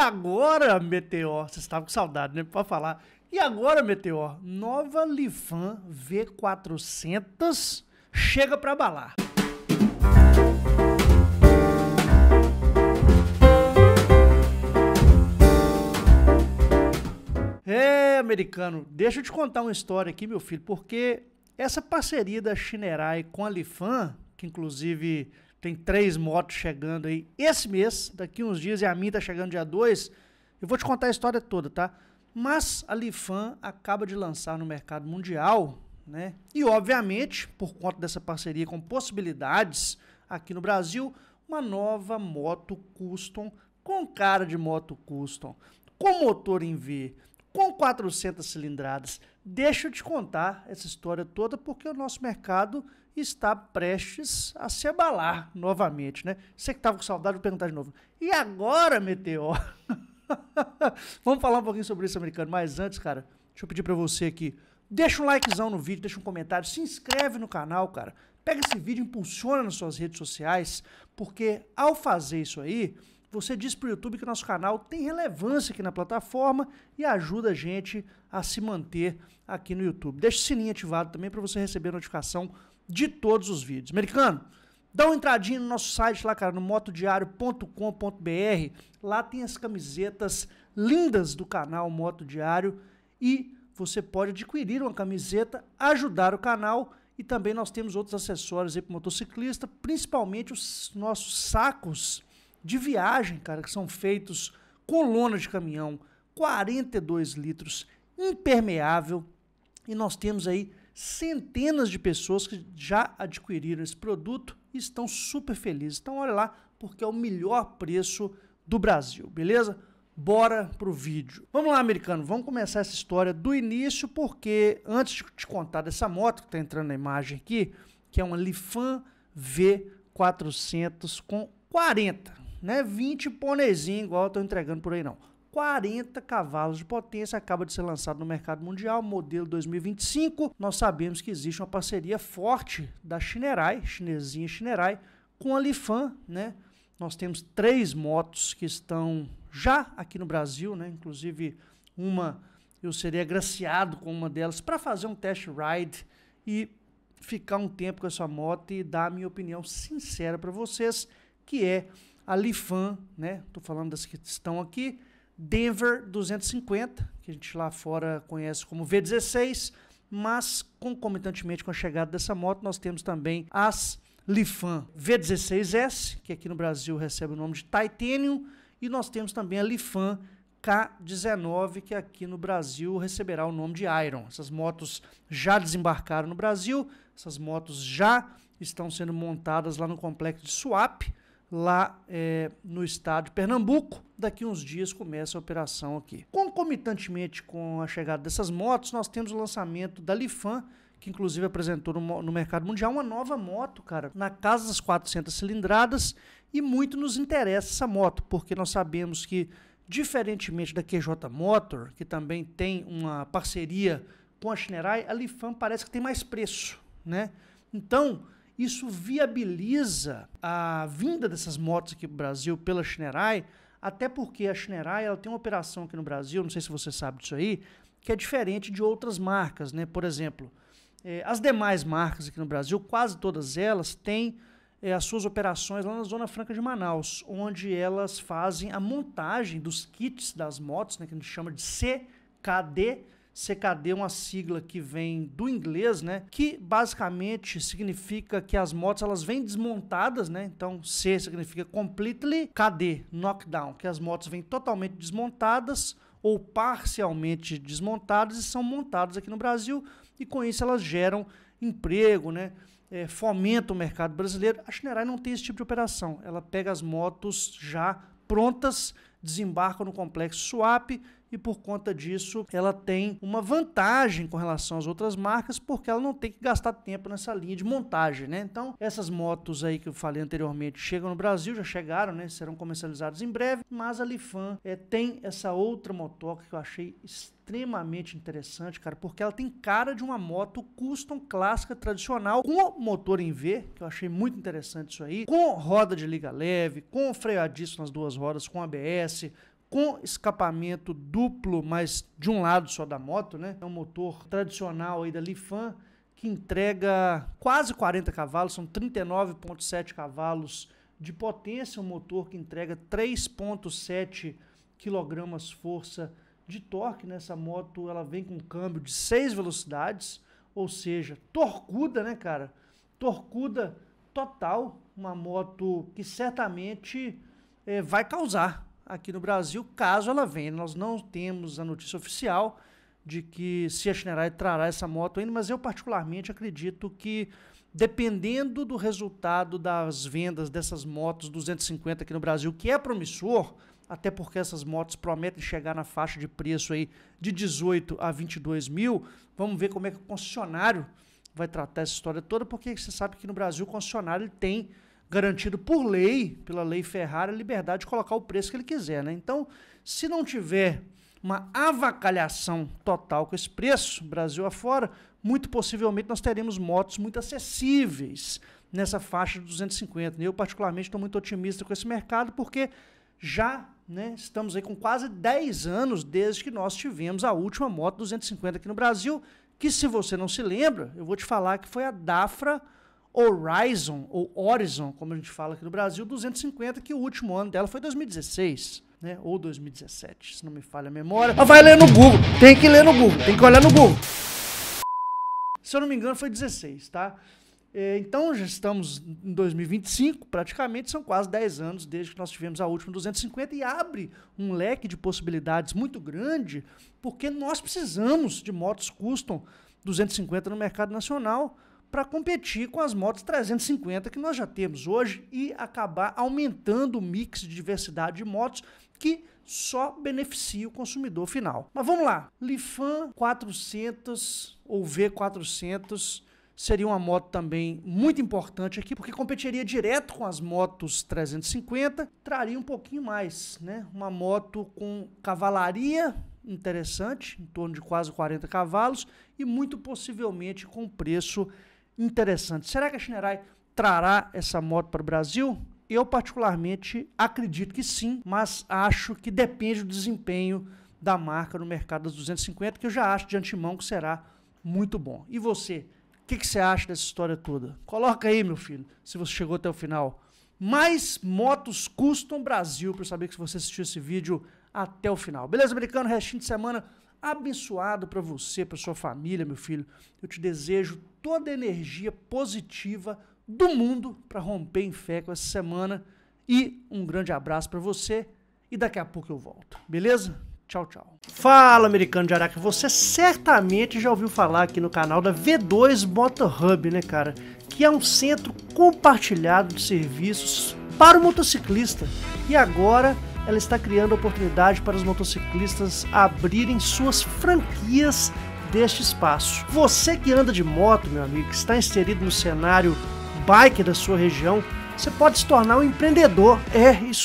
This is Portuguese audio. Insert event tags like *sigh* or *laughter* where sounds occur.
agora, Meteor? Você estava com saudade, né? Para falar. E agora, Meteor? Nova Lifan V400 chega para balar. É, americano, deixa eu te contar uma história aqui, meu filho, porque essa parceria da Shinerai com a Lifan, que inclusive tem três motos chegando aí esse mês, daqui uns dias, e a minha tá chegando dia 2. Eu vou te contar a história toda, tá? Mas a Lifan acaba de lançar no mercado mundial, né? E obviamente, por conta dessa parceria com possibilidades aqui no Brasil, uma nova moto custom com cara de moto custom, com motor em V, com 400 cilindradas. Deixa eu te contar essa história toda porque o nosso mercado está prestes a se abalar novamente, né? Você que estava com saudade, vou perguntar de novo. E agora, Meteor? *laughs* Vamos falar um pouquinho sobre isso, americano. Mas antes, cara, deixa eu pedir para você aqui. Deixa um likezão no vídeo, deixa um comentário, se inscreve no canal, cara. Pega esse vídeo, impulsiona nas suas redes sociais, porque ao fazer isso aí, você diz para o YouTube que nosso canal tem relevância aqui na plataforma e ajuda a gente a se manter aqui no YouTube. Deixa o sininho ativado também para você receber a notificação de todos os vídeos. Americano, dá uma entradinha no nosso site lá, cara, no motodiário.com.br. Lá tem as camisetas lindas do canal Moto Diário e você pode adquirir uma camiseta, ajudar o canal e também nós temos outros acessórios aí para motociclista, principalmente os nossos sacos de viagem, cara, que são feitos com lona de caminhão, 42 litros, impermeável, e nós temos aí centenas de pessoas que já adquiriram esse produto e estão super felizes. Então olha lá, porque é o melhor preço do Brasil, beleza? Bora pro vídeo. Vamos lá, americano, vamos começar essa história do início, porque antes de te contar dessa moto que está entrando na imagem aqui, que é uma Lifan V400 com 40, né? 20 ponezinho igual eu tô entregando por aí não. 40 cavalos de potência, acaba de ser lançado no mercado mundial, modelo 2025. Nós sabemos que existe uma parceria forte da Shinerai, chinesinha Shinerai, com a Lifan, né? Nós temos três motos que estão já aqui no Brasil, né? Inclusive uma eu seria agraciado com uma delas para fazer um test ride e ficar um tempo com essa moto e dar a minha opinião sincera para vocês, que é a Lifan, né? Tô falando das que estão aqui, Denver 250, que a gente lá fora conhece como V16, mas concomitantemente com a chegada dessa moto, nós temos também as Lifan V16S, que aqui no Brasil recebe o nome de Titanium, e nós temos também a Lifan K19, que aqui no Brasil receberá o nome de Iron. Essas motos já desembarcaram no Brasil, essas motos já estão sendo montadas lá no complexo de Swap, lá é, no estado de Pernambuco. Daqui uns dias começa a operação aqui. Concomitantemente com a chegada dessas motos, nós temos o lançamento da Lifan, que inclusive apresentou no, no, mercado mundial uma nova moto, cara, na casa das 400 cilindradas, e muito nos interessa essa moto, porque nós sabemos que, diferentemente da QJ Motor, que também tem uma parceria com a Shinerai, a Lifan parece que tem mais preço, né? Então, isso viabiliza a vinda dessas motos aqui para o Brasil pela Schneerai, até porque a Schneerai ela tem uma operação aqui no Brasil, não sei se você sabe disso aí, que é diferente de outras marcas, né? Por exemplo, eh, as demais marcas aqui no Brasil, quase todas elas têm eh, as suas operações lá na Zona Franca de Manaus, onde elas fazem a montagem dos kits das motos, né, que a gente chama de CKD, CKD é uma sigla que vem do inglês, né? Que basicamente significa que as motos elas vêm desmontadas, né? Então C significa completely, KD, knockdown, que as motos vêm totalmente desmontadas ou parcialmente desmontadas e são montadas aqui no Brasil e com isso elas geram emprego, né? É, fomenta o mercado brasileiro. A Chinerai não tem esse tipo de operação. Ela pega as motos já prontas, desembarca no complexo swap e por conta disso ela tem uma vantagem com relação às outras marcas porque ela não tem que gastar tempo nessa linha de montagem, né? Então essas motos aí que eu falei anteriormente chegam no Brasil, já chegaram, né? Serão comercializadas em breve, mas a Lifan é, tem essa outra motoca que eu achei extremamente interessante, cara, porque ela tem cara de uma moto custom clássica tradicional com motor em V, que eu achei muito interessante isso aí, com roda de liga leve, com freio a disco nas duas rodas, com ABS, com escapamento duplo, mas de um lado só da moto, né? É um motor tradicional aí da Lifan que entrega quase 40 cavalos, são 39.7 cavalos de potência, um motor que entrega 3.7 kg força de torque nessa moto, ela vem com câmbio de 6 velocidades, ou seja, torcuda, né, cara? Torcuda total, uma moto que certamente é, vai causar aqui no Brasil, caso ela venha. Nós não temos a notícia oficial de que se a Schneider trará essa moto ainda, mas eu particularmente acredito que dependendo do resultado das vendas dessas motos 250 aqui no Brasil, que é promissor, até porque essas motos prometem chegar na faixa de preço aí de 18 a 22 mil. Vamos ver como é que o concessionário vai tratar essa história toda, porque você sabe que no Brasil o concessionário tem garantido por lei, pela lei Ferrari, a liberdade de colocar o preço que ele quiser, né? Então, se não tiver uma avacalhação total com esse preço, Brasil afora, muito possivelmente nós teremos motos muito acessíveis nessa faixa de 250. Eu, particularmente, estou muito otimista com esse mercado, porque já né, estamos aí com quase 10 anos desde que nós tivemos a última moto 250 aqui no Brasil, que se você não se lembra, eu vou te falar que foi a Dafra Horizon, ou Horizon, como a gente fala aqui no Brasil, 250, que o último ano dela foi 2016. Né? Ou 2017, se não me falha a memória. Mas vai ler no Google, tem que ler no Google, tem que olhar no Google. Se eu não me engano, foi 16, tá? É, então já estamos em 2025, praticamente são quase 10 anos desde que nós tivemos a última 250 e abre um leque de possibilidades muito grande, porque nós precisamos de motos custom 250 no mercado nacional para competir com as motos 350 que nós já temos hoje e acabar aumentando o mix de diversidade de motos que só beneficia o consumidor final. Mas vamos lá, Lifan 400 ou V400 seria uma moto também muito importante aqui, porque competiria direto com as motos 350, traria um pouquinho mais, né? Uma moto com cavalaria interessante, em torno de quase 40 cavalos, e muito possivelmente com preço interessante. Será que a Shinerai trará essa moto para o Brasil? Eu, particularmente, acredito que sim, mas acho que depende do desempenho da marca no mercado das 250, que eu já acho de antemão que será muito bom. E você? O que, que, você acha dessa história toda? Coloca aí, meu filho, se você chegou até o final. Mais motos custom Brasil, para saber que você assistiu esse vídeo até o final. Beleza, americano? Restinho de semana abençoado para você, para sua família, meu filho. Eu te desejo toda a energia positiva do mundo para romper em fé com essa semana e um grande abraço para você e daqui a pouco eu volto. Beleza? Tchau, tchau. Fala, americano de Araca. Você certamente já ouviu falar aqui no canal da V2 Motor Hub, né, cara? Que é um centro compartilhado de serviços para o motociclista. E agora ela está criando oportunidade para os motociclistas abrirem suas franquias deste espaço. Você que anda de moto, meu amigo, que está inserido no cenário bike da sua região, você pode se tornar um empreendedor. É isso